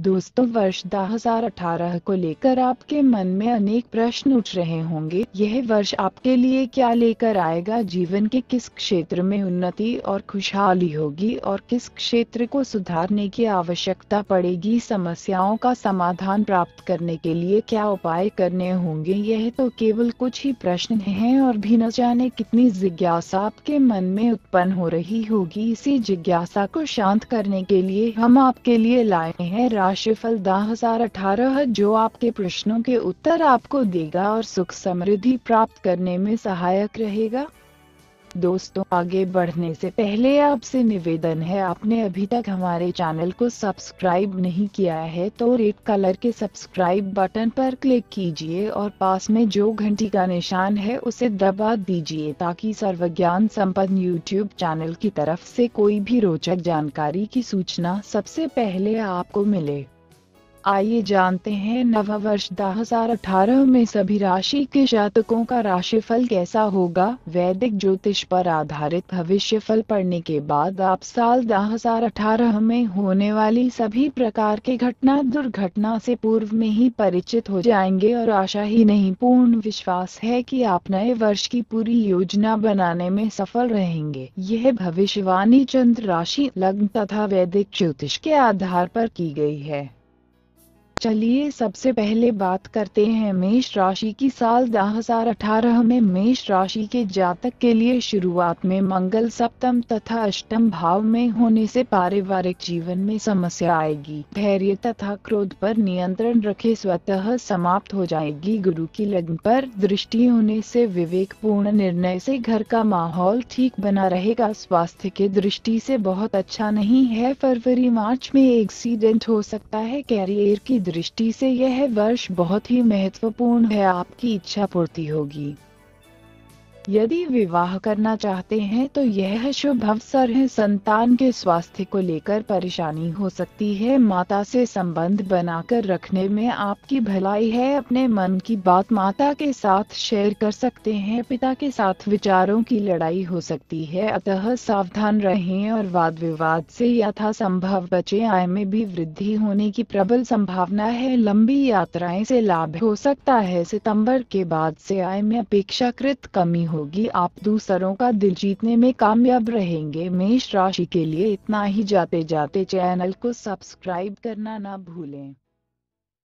दोस्तों वर्ष 2018 को लेकर आपके मन में अनेक प्रश्न उठ रहे होंगे यह वर्ष आपके लिए क्या लेकर आएगा जीवन के किस क्षेत्र में उन्नति और खुशहाली होगी और किस क्षेत्र को सुधारने की आवश्यकता पड़ेगी समस्याओं का समाधान प्राप्त करने के लिए क्या उपाय करने होंगे यह तो केवल कुछ ही प्रश्न हैं और भी न जाने कितनी जिज्ञासा आपके मन में उत्पन्न हो रही होगी इसी जिज्ञासा को शांत करने के लिए हम आपके लिए लाए हैं राशिफल हजार अठारह जो आपके प्रश्नों के उत्तर आपको देगा और सुख समृद्धि प्राप्त करने में सहायक रहेगा दोस्तों आगे बढ़ने से पहले आपसे निवेदन है आपने अभी तक हमारे चैनल को सब्सक्राइब नहीं किया है तो रेड कलर के सब्सक्राइब बटन पर क्लिक कीजिए और पास में जो घंटी का निशान है उसे दबा दीजिए ताकि सर्वज्ञान संपन्न यूट्यूब चैनल की तरफ से कोई भी रोचक जानकारी की सूचना सबसे पहले आपको मिले आइए जानते हैं नव वर्ष 2018 में सभी राशि के जातकों का राशिफल कैसा होगा वैदिक ज्योतिष पर आधारित भविष्य फल पढ़ने के बाद आप साल 2018 में होने वाली सभी प्रकार के घटना दुर्घटना से पूर्व में ही परिचित हो जाएंगे और आशा ही नहीं पूर्ण विश्वास है कि आप नए वर्ष की पूरी योजना बनाने में सफल रहेंगे यह भविष्यवाणी चंद्र राशि लग्न तथा वैदिक ज्योतिष के आधार पर की गई है चलिए सबसे पहले बात करते हैं मेष राशि की साल 2018 में मेष राशि के जातक के लिए शुरुआत में मंगल सप्तम तथा अष्टम भाव में होने से पारिवारिक जीवन में समस्या आएगी धैर्य तथा क्रोध पर नियंत्रण रखे स्वतः समाप्त हो जाएगी गुरु की लग्न पर दृष्टि होने से विवेक पूर्ण निर्णय से घर का माहौल ठीक बना रहेगा स्वास्थ्य के दृष्टि से बहुत अच्छा नहीं है फरवरी मार्च में एक्सीडेंट हो सकता है कैरियर की दृष्टि से यह वर्ष बहुत ही महत्वपूर्ण है आपकी इच्छा पूर्ति होगी यदि विवाह करना चाहते हैं तो यह शुभ अवसर है संतान के स्वास्थ्य को लेकर परेशानी हो सकती है माता से संबंध बनाकर रखने में आपकी भलाई है अपने मन की बात माता के साथ शेयर कर सकते हैं पिता के साथ विचारों की लड़ाई हो सकती है अतः सावधान रहें और वाद विवाद से यथासंभव बचे आय में भी वृद्धि होने की प्रबल संभावना है लंबी यात्राएं से लाभ हो सकता है सितम्बर के बाद से आय में अपेक्षाकृत कमी होगी आप दूसरों का दिल जीतने में कामयाब रहेंगे मेष राशि के लिए इतना ही जाते जाते चैनल को सब्सक्राइब करना ना भूलें